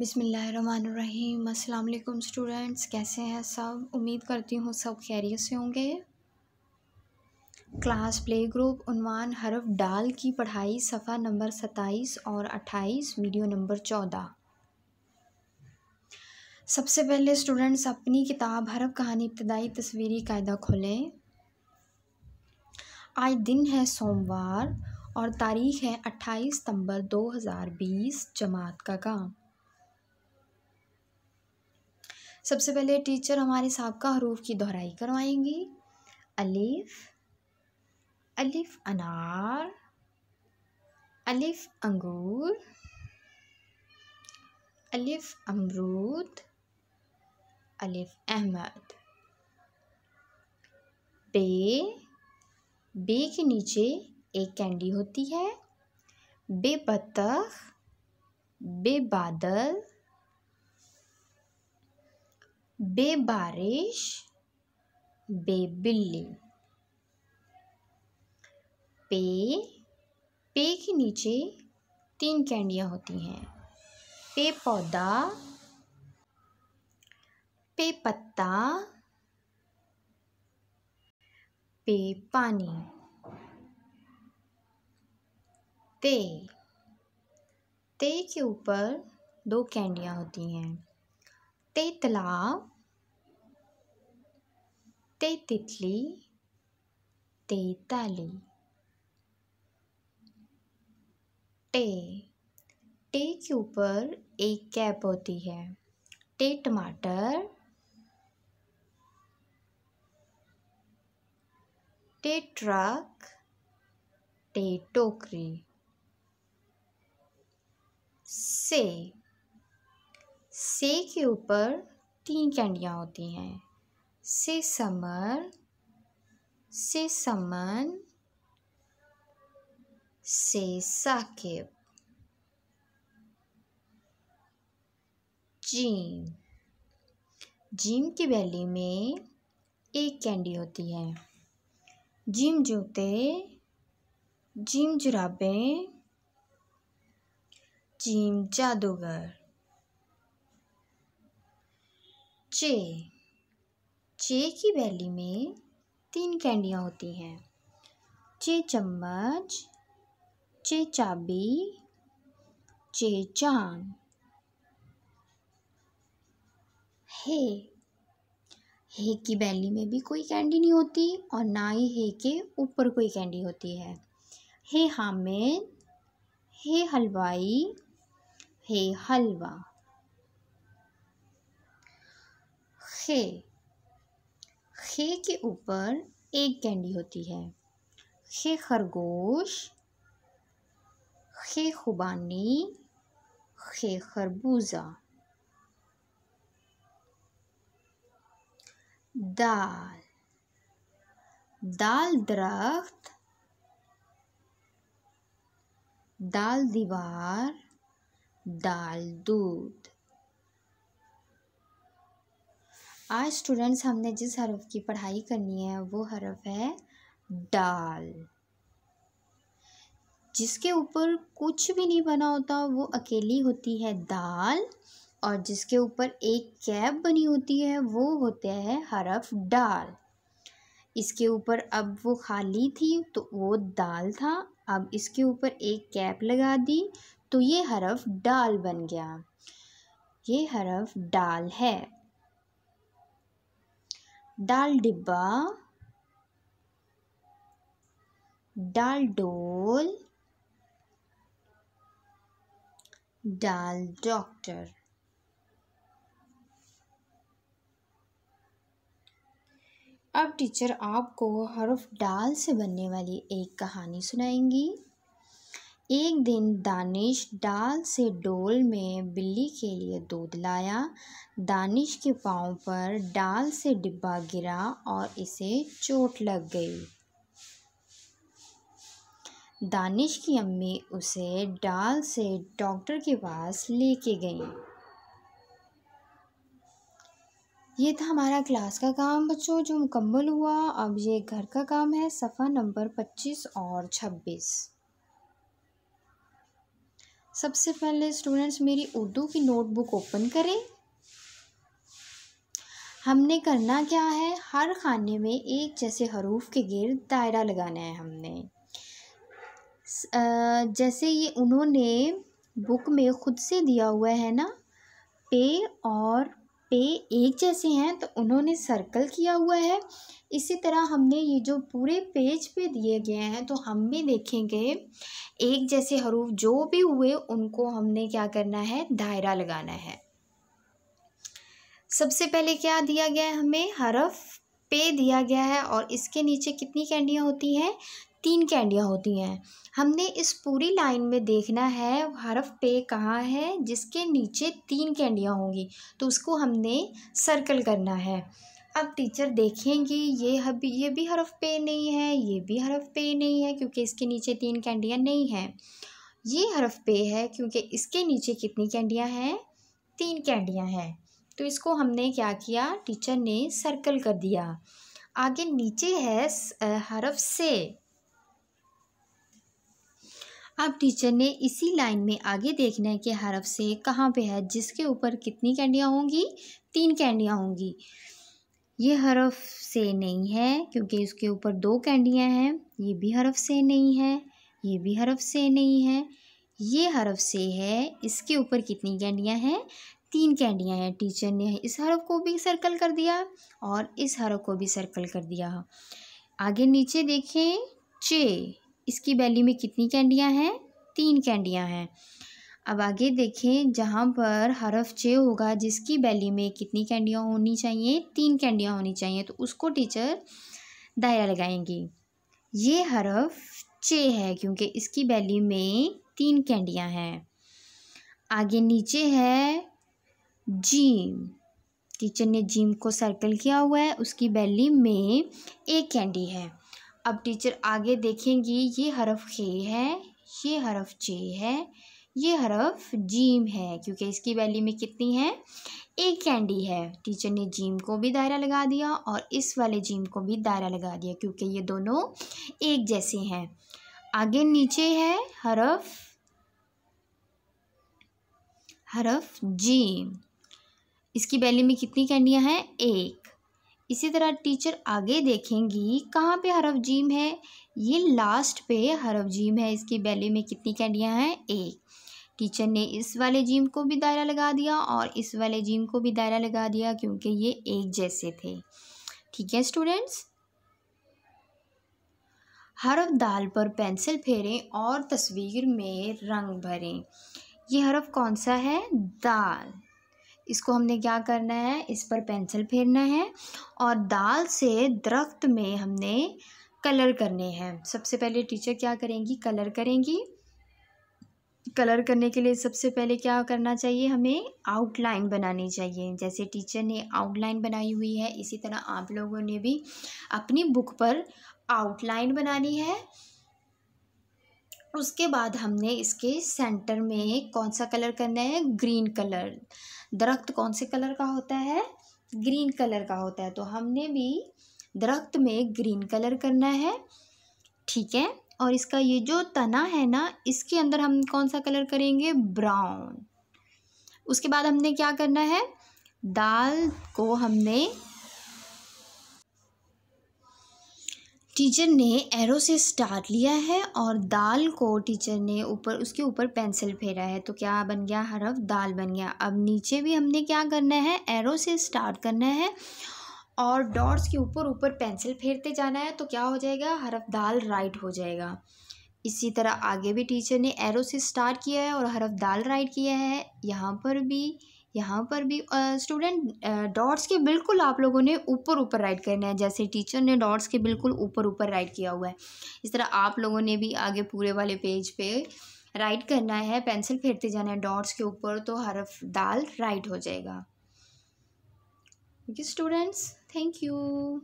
अस्सलाम वालेकुम स्टूडेंट्स कैसे हैं सब उम्मीद करती हूँ सब खैरियत से होंगे क्लास प्ले ग्रुप उनवान हरफ डाल की पढ़ाई सफ़ा नंबर सत्ताईस और अट्ठाईस वीडियो नंबर चौदह सबसे पहले स्टूडेंट्स अपनी किताब हरफ कहानी इब्तदाई तस्वीरी कायदा खोलें आज दिन है सोमवार और तारीख़ है अट्ठाईस सितंबर बीस जमात का काम सबसे पहले टीचर हमारे सबका हरूफ की दोहराई करवाएंगी अलिफ अलिफ अनार अलिफ अंगूर अलिफ अमरूद अलिफ अहमद बे बे के नीचे एक कैंडी होती है बे बादल बे बारिश बे बिल्ली पे पे के नीचे तीन कैंडियाँ होती हैं पे पौधा पे पत्ता पे पानी ते ते के ऊपर दो कैंडियाँ होती हैं ते तालाब ते तितली ताली टे टे के ऊपर एक कैप होती है टे टमाटर टे ट्रक टे टोकरी से से के ऊपर तीन कैंडियाँ होती हैं से समर से समन से साकिब जीम जीम की वैली में एक कैंडी होती है जीम जूते जीम जुराबें जीम जादूगर चे चे की वैली में तीन कैंडियाँ होती हैं चे चम्मच चे चाबी चे चांद हे हे की बैली में भी कोई कैंडी नहीं होती और ना ही हे के ऊपर कोई कैंडी होती है हे हामिद हे हलवाई हे हलवा हे खे के ऊपर एक कैंडी होती है खे खरगोश खे खुबानी खे खरबूजा दाल दाल दरख्त दाल दीवार दाल दूध आज स्टूडेंट्स हमने जिस हरफ की पढ़ाई करनी है वो हरफ है डाल जिसके ऊपर कुछ भी नहीं बना होता वो अकेली होती है दाल और जिसके ऊपर एक कैप बनी होती है वो होते हैं हरफ डाल इसके ऊपर अब वो खाली थी तो वो दाल था अब इसके ऊपर एक कैप लगा दी तो ये हरफ डाल बन गया ये हरफ डाल है डाल डिब्बा डाल डोल डाल डॉक्टर अब टीचर आपको हरफ डाल से बनने वाली एक कहानी सुनाएंगी एक दिन दानिश डाल से डोल में बिल्ली के लिए दूध लाया दानिश के पाँव पर डाल से डिब्बा गिरा और इसे चोट लग गई दानिश की अम्मी उसे डाल से डॉक्टर के पास लेके गई ये था हमारा क्लास का काम बच्चों जो मुकम्मल हुआ अब ये घर का काम है सफ़ा नंबर पच्चीस और छब्बीस सबसे पहले स्टूडेंट्स मेरी उर्दू की नोटबुक ओपन करें हमने करना क्या है हर खाने में एक जैसे हरूफ के गिर दायरा लगाना है हमने जैसे ये उन्होंने बुक में ख़ुद से दिया हुआ है ना पे और पे एक जैसे हैं तो उन्होंने सर्कल किया हुआ है इसी तरह हमने ये जो पूरे पेज पे दिए गए हैं तो हम भी देखेंगे एक जैसे हरूफ जो भी हुए उनको हमने क्या करना है दायरा लगाना है सबसे पहले क्या दिया गया है हमें हरफ पे दिया गया है और इसके नीचे कितनी कैंडियाँ होती हैं तीन कैंडियाँ होती हैं हमने इस पूरी लाइन में देखना है हरफ पे कहाँ है जिसके नीचे तीन कैंडियाँ होंगी तो उसको हमने सर्कल करना है अब टीचर देखेंगी ये हब ये भी हरफ पे नहीं है ये भी हरफ पे नहीं है क्योंकि इसके नीचे तीन कैंडियाँ नहीं हैं ये हरफ पे है क्योंकि इसके नीचे कितनी कैंडियाँ हैं तीन कैंडियाँ हैं तो इसको हमने क्या किया टीचर ने सर्कल कर दिया आगे नीचे है हरफ से अब टीचर ने इसी लाइन में आगे देखना है कि हरफ से कहाँ पे है जिसके ऊपर कितनी कैंडियाँ होंगी तीन कैंडियाँ होंगी ये हरफ से नहीं है क्योंकि उसके ऊपर दो कैंडियाँ हैं ये भी हरफ से नहीं है ये भी हरफ से नहीं है ये हरफ से है इसके ऊपर कितनी कैंडियाँ हैं तीन कैंडियाँ हैं टीचर ने इस हरफ को भी सर्कल कर दिया और इस हरफ को भी सर्कल कर दिया आगे नीचे देखें चे इसकी बैली में कितनी कैंडियाँ हैं तीन कैंडियाँ हैं अब आगे देखें जहाँ पर हरफ चे होगा जिसकी बैली में कितनी कैंडियाँ होनी चाहिए तीन कैंडियाँ होनी चाहिए तो उसको टीचर दायरा लगाएंगी ये हरफ चे है क्योंकि इसकी बैली में तीन कैंडियाँ हैं आगे नीचे है जीम टीचर ने जीम को सर्कल किया हुआ है उसकी बैली में एक कैंडी है अब टीचर आगे देखेंगी ये हरफ खे है ये हरफ जे है ये हरफ जीम है क्योंकि इसकी वैली में कितनी है एक कैंडी है टीचर ने जीम को भी दायरा लगा दिया और इस वाले जीम को भी दायरा लगा दिया क्योंकि ये दोनों एक जैसे हैं आगे नीचे है हरफ हरफ जीम इसकी बैली में कितनी कैंडियाँ हैं एक इसी तरह टीचर आगे देखेंगी कहाँ पे हरफ जीम है ये लास्ट पे हरफ जीम है इसकी बैली में कितनी कैंडियाँ हैं एक टीचर ने इस वाले जीम को भी दायरा लगा दिया और इस वाले जीम को भी दायरा लगा दिया क्योंकि ये एक जैसे थे ठीक है स्टूडेंट्स हरफ दाल पर पेंसिल फेरें और तस्वीर में रंग भरें ये हरफ कौन सा है दाल इसको हमने क्या करना है इस पर पेंसिल फेरना है और दाल से दरख्त में हमने कलर करने हैं सबसे पहले टीचर क्या करेंगी कलर करेंगी कलर करने के लिए सबसे पहले क्या करना चाहिए हमें आउटलाइन बनानी चाहिए जैसे टीचर ने आउटलाइन बनाई हुई है इसी तरह आप लोगों ने भी अपनी बुक पर आउटलाइन बनानी है उसके बाद हमने इसके सेंटर में कौन सा कलर करना है ग्रीन कलर दरख्त कौन से कलर का होता है ग्रीन कलर का होता है तो हमने भी दरख्त में ग्रीन कलर करना है ठीक है और इसका ये जो तना है ना इसके अंदर हम कौन सा कलर करेंगे ब्राउन उसके बाद हमने क्या करना है दाल को हमने टीचर ने एरो से स्टार्ट लिया है और दाल को टीचर ने ऊपर उसके ऊपर पेंसिल फेरा है तो क्या बन गया हरफ दाल बन गया अब नीचे भी हमने क्या करना है एरो से स्टार्ट करना है और डॉट्स के ऊपर ऊपर पेंसिल फेरते जाना है तो क्या हो जाएगा हरफ दाल राइट हो जाएगा इसी तरह आगे भी टीचर ने एरो से स्टार्ट किया है और हरफ दाल राइट किया है यहाँ पर भी यहाँ पर भी स्टूडेंट डॉट्स के बिल्कुल आप लोगों ने ऊपर ऊपर राइट करना है जैसे टीचर ने डॉट्स के बिल्कुल ऊपर ऊपर राइट किया हुआ है इस तरह आप लोगों ने भी आगे पूरे वाले पेज पे राइट करना है पेंसिल फेरते जाना है डॉट्स के ऊपर तो हरफ दाल राइट हो जाएगा ओके स्टूडेंट्स थैंक यू